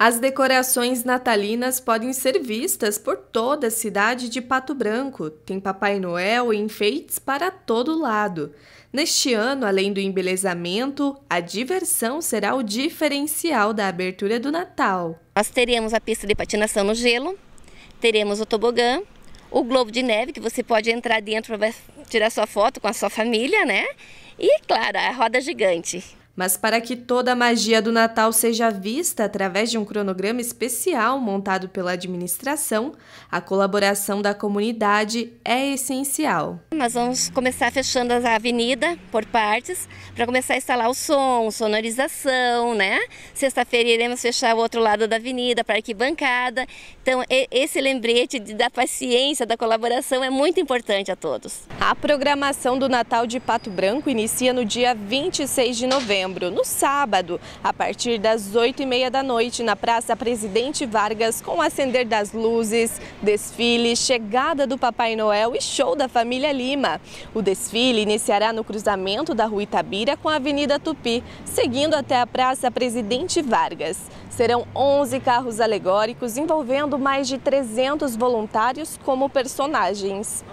As decorações natalinas podem ser vistas por toda a cidade de Pato Branco. Tem Papai Noel e enfeites para todo lado. Neste ano, além do embelezamento, a diversão será o diferencial da abertura do Natal. Nós teremos a pista de patinação no gelo, teremos o tobogã, o globo de neve, que você pode entrar dentro para tirar sua foto com a sua família, né? E, claro, a roda gigante. Mas para que toda a magia do Natal seja vista através de um cronograma especial montado pela administração, a colaboração da comunidade é essencial. Nós vamos começar fechando a avenida por partes, para começar a instalar o som, sonorização, né? Sexta-feira iremos fechar o outro lado da avenida para arquibancada. Então, esse lembrete da paciência, da colaboração é muito importante a todos. A programação do Natal de Pato Branco inicia no dia 26 de novembro novembro, no sábado, a partir das 8h30 da noite, na Praça Presidente Vargas, com o acender das luzes, desfile, chegada do Papai Noel e show da família Lima. O desfile iniciará no cruzamento da Rua Itabira com a Avenida Tupi, seguindo até a Praça Presidente Vargas. Serão 11 carros alegóricos envolvendo mais de 300 voluntários como personagens.